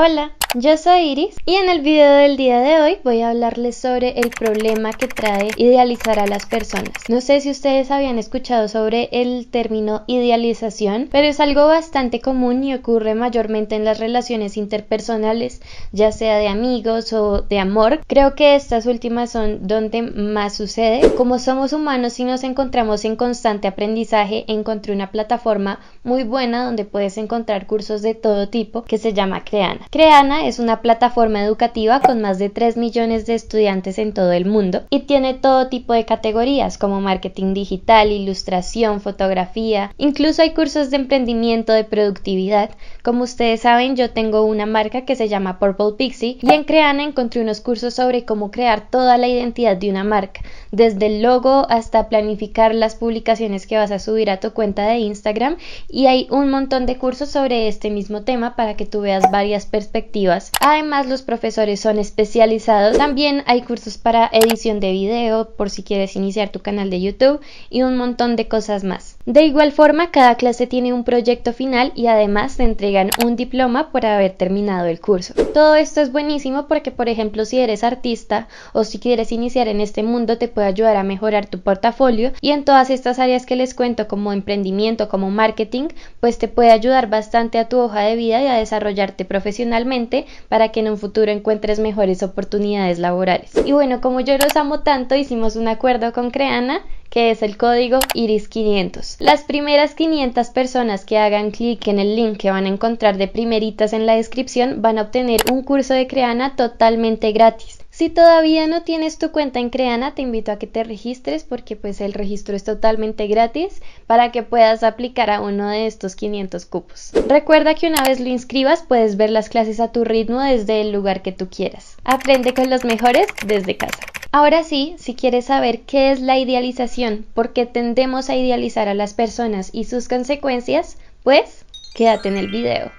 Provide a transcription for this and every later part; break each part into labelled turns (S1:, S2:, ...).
S1: Hola. Yo soy Iris y en el video del día de hoy voy a hablarles sobre el problema que trae idealizar a las personas. No sé si ustedes habían escuchado sobre el término idealización, pero es algo bastante común y ocurre mayormente en las relaciones interpersonales, ya sea de amigos o de amor. Creo que estas últimas son donde más sucede. Como somos humanos y nos encontramos en constante aprendizaje, encontré una plataforma muy buena donde puedes encontrar cursos de todo tipo que se llama Creana. Creana es una plataforma educativa con más de 3 millones de estudiantes en todo el mundo y tiene todo tipo de categorías como marketing digital, ilustración, fotografía, incluso hay cursos de emprendimiento de productividad. Como ustedes saben, yo tengo una marca que se llama Purple Pixie y en Creana encontré unos cursos sobre cómo crear toda la identidad de una marca, desde el logo hasta planificar las publicaciones que vas a subir a tu cuenta de Instagram y hay un montón de cursos sobre este mismo tema para que tú veas varias perspectivas Además, los profesores son especializados. También hay cursos para edición de video por si quieres iniciar tu canal de YouTube y un montón de cosas más. De igual forma, cada clase tiene un proyecto final y además te entregan un diploma por haber terminado el curso. Todo esto es buenísimo porque, por ejemplo, si eres artista o si quieres iniciar en este mundo, te puede ayudar a mejorar tu portafolio y en todas estas áreas que les cuento como emprendimiento, como marketing, pues te puede ayudar bastante a tu hoja de vida y a desarrollarte profesionalmente para que en un futuro encuentres mejores oportunidades laborales. Y bueno, como yo los amo tanto, hicimos un acuerdo con Creana que es el código IRIS500. Las primeras 500 personas que hagan clic en el link que van a encontrar de primeritas en la descripción van a obtener un curso de Creana totalmente gratis. Si todavía no tienes tu cuenta en Creana, te invito a que te registres porque pues el registro es totalmente gratis para que puedas aplicar a uno de estos 500 cupos. Recuerda que una vez lo inscribas puedes ver las clases a tu ritmo desde el lugar que tú quieras. Aprende con los mejores desde casa. Ahora sí, si quieres saber qué es la idealización, por qué tendemos a idealizar a las personas y sus consecuencias, pues quédate en el video.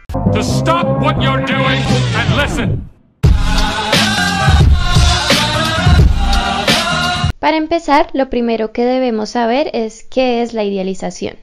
S1: Para empezar, lo primero que debemos saber es qué es la idealización.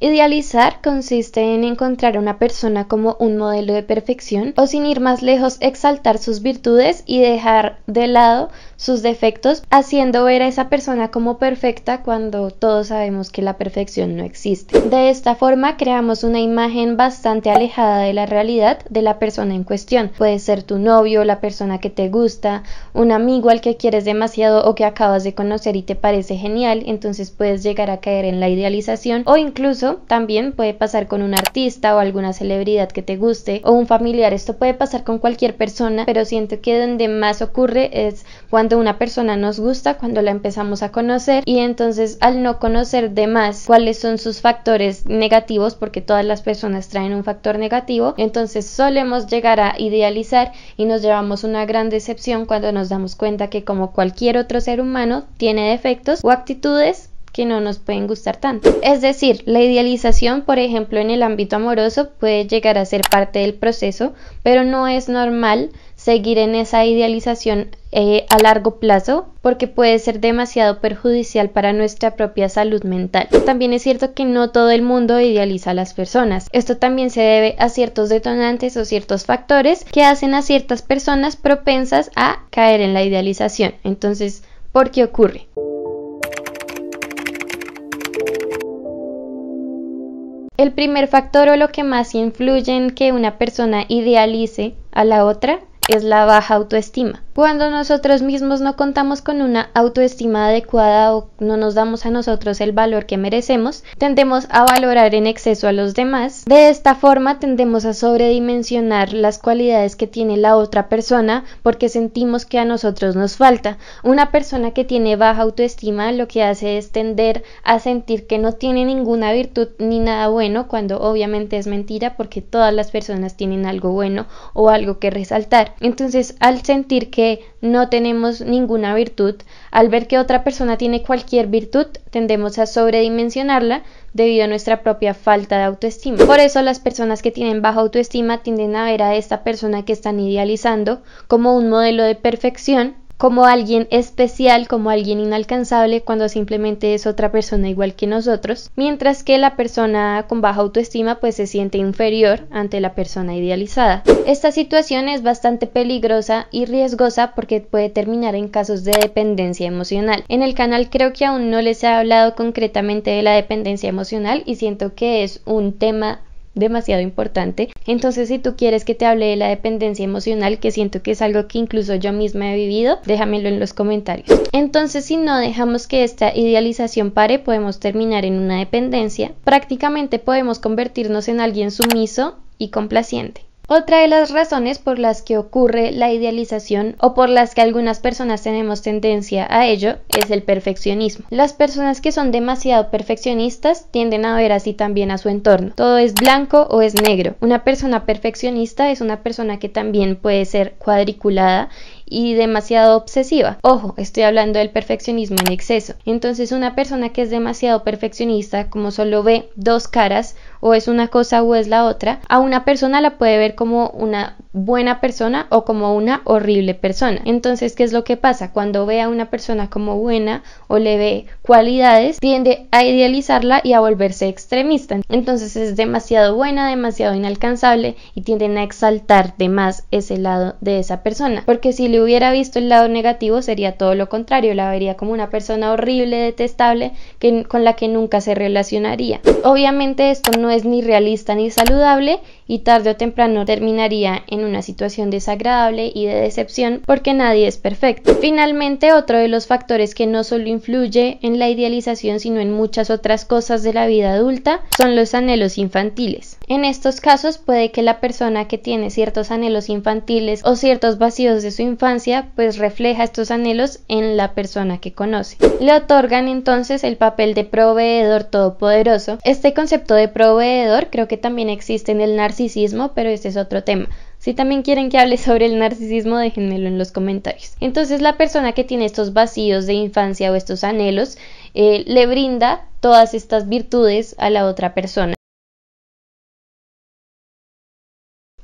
S1: Idealizar consiste en encontrar a una persona como un modelo de perfección o sin ir más lejos exaltar sus virtudes y dejar de lado sus defectos, haciendo ver a esa persona como perfecta cuando todos sabemos que la perfección no existe. De esta forma creamos una imagen bastante alejada de la realidad de la persona en cuestión. Puede ser tu novio, la persona que te gusta, un amigo al que quieres demasiado o que acabas de conocer y te parece genial, entonces puedes llegar a caer en la idealización o incluso también puede pasar con un artista o alguna celebridad que te guste o un familiar. Esto puede pasar con cualquier persona, pero siento que donde más ocurre es cuando una persona nos gusta cuando la empezamos a conocer y entonces al no conocer de más cuáles son sus factores negativos, porque todas las personas traen un factor negativo, entonces solemos llegar a idealizar y nos llevamos una gran decepción cuando nos damos cuenta que como cualquier otro ser humano tiene defectos o actitudes que no nos pueden gustar tanto. Es decir, la idealización, por ejemplo, en el ámbito amoroso puede llegar a ser parte del proceso, pero no es normal seguir en esa idealización eh, a largo plazo porque puede ser demasiado perjudicial para nuestra propia salud mental. También es cierto que no todo el mundo idealiza a las personas. Esto también se debe a ciertos detonantes o ciertos factores que hacen a ciertas personas propensas a caer en la idealización. Entonces, ¿por qué ocurre? El primer factor o lo que más influye en que una persona idealice a la otra es la baja autoestima. Cuando nosotros mismos no contamos con una autoestima adecuada o no nos damos a nosotros el valor que merecemos, tendemos a valorar en exceso a los demás. De esta forma tendemos a sobredimensionar las cualidades que tiene la otra persona porque sentimos que a nosotros nos falta. Una persona que tiene baja autoestima lo que hace es tender a sentir que no tiene ninguna virtud ni nada bueno cuando obviamente es mentira porque todas las personas tienen algo bueno o algo que resaltar. Entonces, al sentir que no tenemos ninguna virtud, al ver que otra persona tiene cualquier virtud, tendemos a sobredimensionarla debido a nuestra propia falta de autoestima. Por eso las personas que tienen baja autoestima tienden a ver a esta persona que están idealizando como un modelo de perfección como alguien especial, como alguien inalcanzable, cuando simplemente es otra persona igual que nosotros, mientras que la persona con baja autoestima pues se siente inferior ante la persona idealizada. Esta situación es bastante peligrosa y riesgosa porque puede terminar en casos de dependencia emocional. En el canal creo que aún no les he hablado concretamente de la dependencia emocional y siento que es un tema demasiado importante. Entonces, si tú quieres que te hable de la dependencia emocional, que siento que es algo que incluso yo misma he vivido, déjamelo en los comentarios. Entonces, si no dejamos que esta idealización pare, podemos terminar en una dependencia. Prácticamente podemos convertirnos en alguien sumiso y complaciente. Otra de las razones por las que ocurre la idealización o por las que algunas personas tenemos tendencia a ello es el perfeccionismo. Las personas que son demasiado perfeccionistas tienden a ver así también a su entorno. Todo es blanco o es negro. Una persona perfeccionista es una persona que también puede ser cuadriculada y demasiado obsesiva. Ojo, estoy hablando del perfeccionismo en exceso. Entonces una persona que es demasiado perfeccionista, como solo ve dos caras, o es una cosa o es la otra, a una persona la puede ver como una buena persona o como una horrible persona. Entonces, ¿qué es lo que pasa? Cuando ve a una persona como buena o le ve cualidades, tiende a idealizarla y a volverse extremista. Entonces es demasiado buena, demasiado inalcanzable y tienden a exaltar de más ese lado de esa persona. Porque si le hubiera visto el lado negativo sería todo lo contrario, la vería como una persona horrible, detestable, que, con la que nunca se relacionaría. Obviamente esto no es ni realista ni saludable y tarde o temprano terminaría en una situación desagradable y de decepción porque nadie es perfecto. Finalmente, otro de los factores que no solo influye en la idealización sino en muchas otras cosas de la vida adulta son los anhelos infantiles. En estos casos puede que la persona que tiene ciertos anhelos infantiles o ciertos vacíos de su infancia pues refleja estos anhelos en la persona que conoce. Le otorgan entonces el papel de proveedor todopoderoso. Este concepto de proveedor creo que también existe en el narcisismo, pero ese es otro tema. Si también quieren que hable sobre el narcisismo, déjenmelo en los comentarios. Entonces la persona que tiene estos vacíos de infancia o estos anhelos eh, le brinda todas estas virtudes a la otra persona.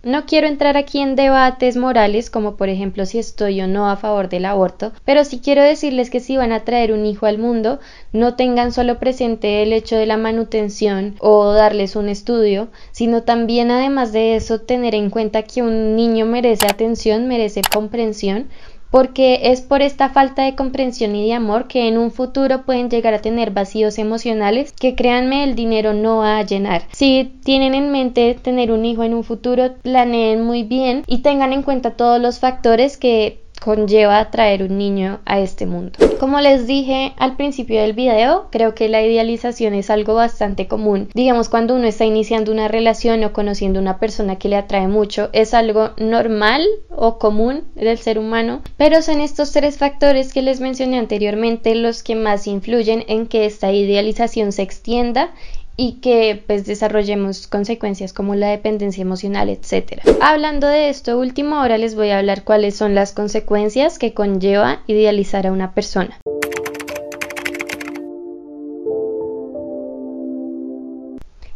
S1: No quiero entrar aquí en debates morales como por ejemplo si estoy o no a favor del aborto, pero sí quiero decirles que si van a traer un hijo al mundo, no tengan solo presente el hecho de la manutención o darles un estudio, sino también además de eso tener en cuenta que un niño merece atención, merece comprensión, porque es por esta falta de comprensión y de amor que en un futuro pueden llegar a tener vacíos emocionales que créanme el dinero no va a llenar. Si tienen en mente tener un hijo en un futuro, planeen muy bien y tengan en cuenta todos los factores que conlleva traer un niño a este mundo. Como les dije al principio del video, creo que la idealización es algo bastante común. Digamos, cuando uno está iniciando una relación o conociendo una persona que le atrae mucho, es algo normal o común del ser humano, pero son estos tres factores que les mencioné anteriormente los que más influyen en que esta idealización se extienda y que pues desarrollemos consecuencias como la dependencia emocional, etc. Hablando de esto último, ahora les voy a hablar cuáles son las consecuencias que conlleva idealizar a una persona.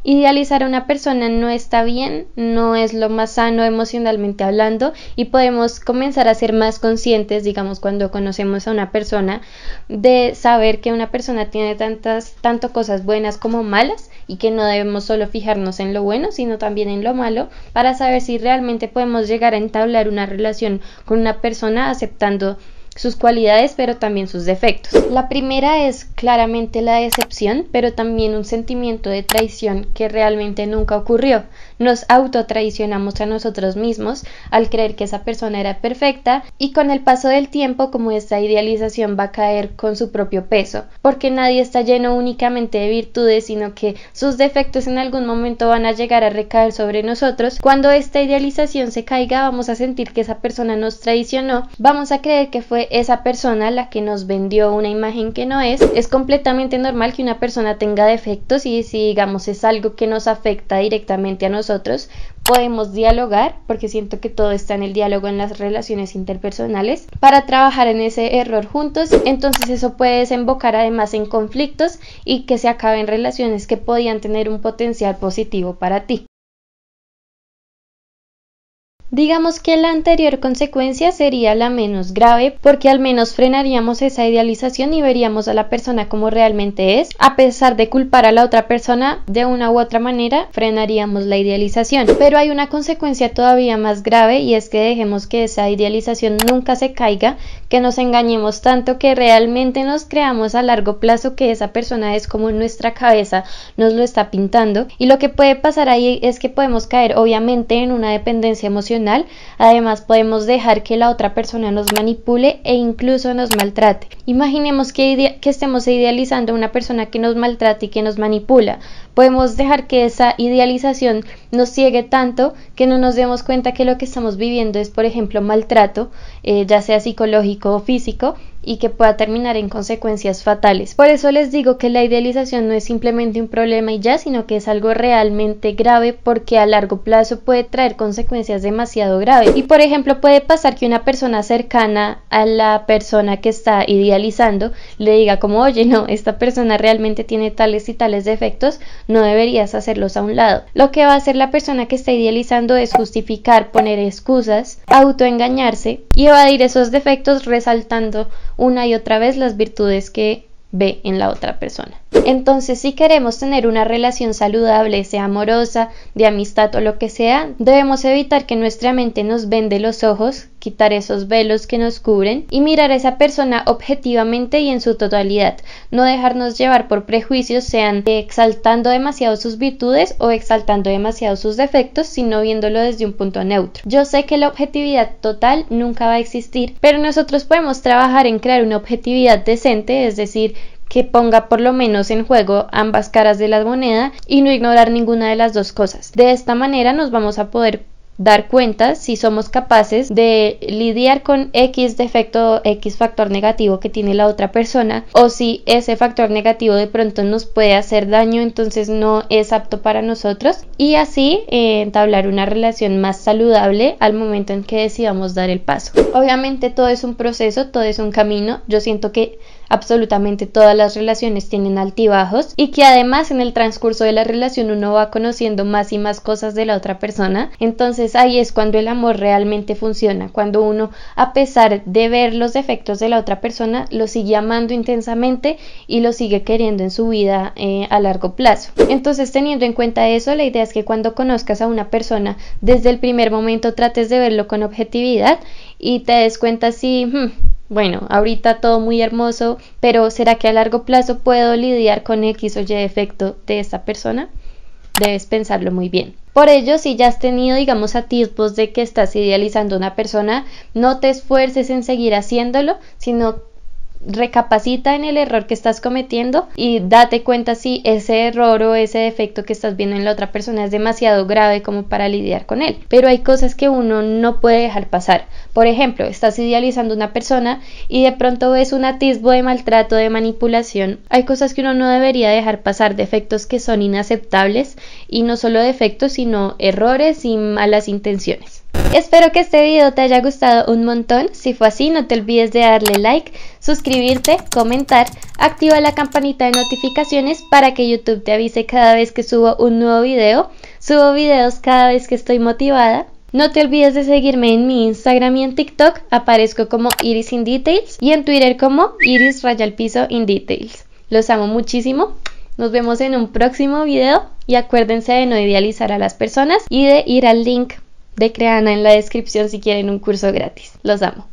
S1: Idealizar a una persona no está bien, no es lo más sano emocionalmente hablando y podemos comenzar a ser más conscientes, digamos, cuando conocemos a una persona, de saber que una persona tiene tantas, tanto cosas buenas como malas y que no debemos solo fijarnos en lo bueno, sino también en lo malo, para saber si realmente podemos llegar a entablar una relación con una persona aceptando sus cualidades pero también sus defectos. La primera es claramente la decepción, pero también un sentimiento de traición que realmente nunca ocurrió. Nos autotraicionamos a nosotros mismos al creer que esa persona era perfecta y con el paso del tiempo como esta idealización va a caer con su propio peso, porque nadie está lleno únicamente de virtudes, sino que sus defectos en algún momento van a llegar a recaer sobre nosotros. Cuando esta idealización se caiga vamos a sentir que esa persona nos traicionó, vamos a creer que fue esa persona la que nos vendió una imagen que no es. Es completamente normal que una persona tenga defectos y si digamos es algo que nos afecta directamente a nosotros, podemos dialogar, porque siento que todo está en el diálogo en las relaciones interpersonales, para trabajar en ese error juntos. Entonces eso puede desembocar además en conflictos y que se acaben relaciones que podían tener un potencial positivo para ti. Digamos que la anterior consecuencia sería la menos grave porque al menos frenaríamos esa idealización y veríamos a la persona como realmente es. A pesar de culpar a la otra persona de una u otra manera, frenaríamos la idealización. Pero hay una consecuencia todavía más grave y es que dejemos que esa idealización nunca se caiga, que nos engañemos tanto que realmente nos creamos a largo plazo que esa persona es como nuestra cabeza nos lo está pintando. Y lo que puede pasar ahí es que podemos caer obviamente en una dependencia emocional además podemos dejar que la otra persona nos manipule e incluso nos maltrate. Imaginemos que, estemos idealizando a una persona que nos maltrate y que nos manipula. Podemos dejar que esa idealización nos ciegue tanto que no nos demos cuenta que lo que estamos viviendo es, por ejemplo, maltrato, eh, ya sea psicológico o físico, y que pueda terminar en consecuencias fatales. Por eso les digo que la idealización no es simplemente un problema y ya, sino que es algo realmente grave porque a largo plazo puede traer consecuencias demasiado graves. Y por ejemplo puede pasar que una persona cercana a la persona que está idealizando le diga como, oye, no, esta persona realmente tiene tales y tales defectos, no deberías hacerlos a un lado. Lo que va a hacer la persona que está idealizando es justificar, poner excusas, autoengañarse y evadir esos defectos resaltando una y otra vez las virtudes que ve en la otra persona. Entonces, si queremos tener una relación saludable, sea amorosa, de amistad o lo que sea, debemos evitar que nuestra mente nos vende los ojos quitar esos velos que nos cubren y mirar a esa persona objetivamente y en su totalidad, no dejarnos llevar por prejuicios, sean exaltando demasiado sus virtudes o exaltando demasiado sus defectos, sino viéndolo desde un punto neutro. Yo sé que la objetividad total nunca va a existir, pero nosotros podemos trabajar en crear una objetividad decente, es decir, que ponga por lo menos en juego ambas caras de la moneda y no ignorar ninguna de las dos cosas. De esta manera nos vamos a poder dar cuenta si somos capaces de lidiar con X defecto, X factor negativo que tiene la otra persona o si ese factor negativo de pronto nos puede hacer daño, entonces no es apto para nosotros y así eh, entablar una relación más saludable al momento en que decidamos dar el paso. Obviamente todo es un proceso, todo es un camino, yo siento que absolutamente todas las relaciones tienen altibajos y que además en el transcurso de la relación uno va conociendo más y más cosas de la otra persona. Entonces ahí es cuando el amor realmente funciona, cuando uno a pesar de ver los defectos de la otra persona lo sigue amando intensamente y lo sigue queriendo en su vida eh, a largo plazo. Entonces teniendo en cuenta eso, la idea es que cuando conozcas a una persona desde el primer momento trates de verlo con objetividad y te des cuenta si hmm, bueno, ahorita todo muy hermoso, pero ¿será que a largo plazo puedo lidiar con X o Y efecto de esta persona? Debes pensarlo muy bien. Por ello, si ya has tenido, digamos, atisbos de que estás idealizando una persona, no te esfuerces en seguir haciéndolo, sino recapacita en el error que estás cometiendo y date cuenta si ese error o ese defecto que estás viendo en la otra persona es demasiado grave como para lidiar con él. Pero hay cosas que uno no puede dejar pasar. Por ejemplo, estás idealizando una persona y de pronto ves un atisbo de maltrato, de manipulación. Hay cosas que uno no debería dejar pasar, defectos que son inaceptables y no solo defectos, sino errores y malas intenciones. Espero que este video te haya gustado un montón, si fue así no te olvides de darle like, suscribirte, comentar, activa la campanita de notificaciones para que YouTube te avise cada vez que subo un nuevo video, subo videos cada vez que estoy motivada. No te olvides de seguirme en mi Instagram y en TikTok, aparezco como Iris in Details y en Twitter como Iris Rayalpiso in Details. Los amo muchísimo, nos vemos en un próximo video y acuérdense de no idealizar a las personas y de ir al link de Creana en la descripción si quieren un curso gratis. Los amo.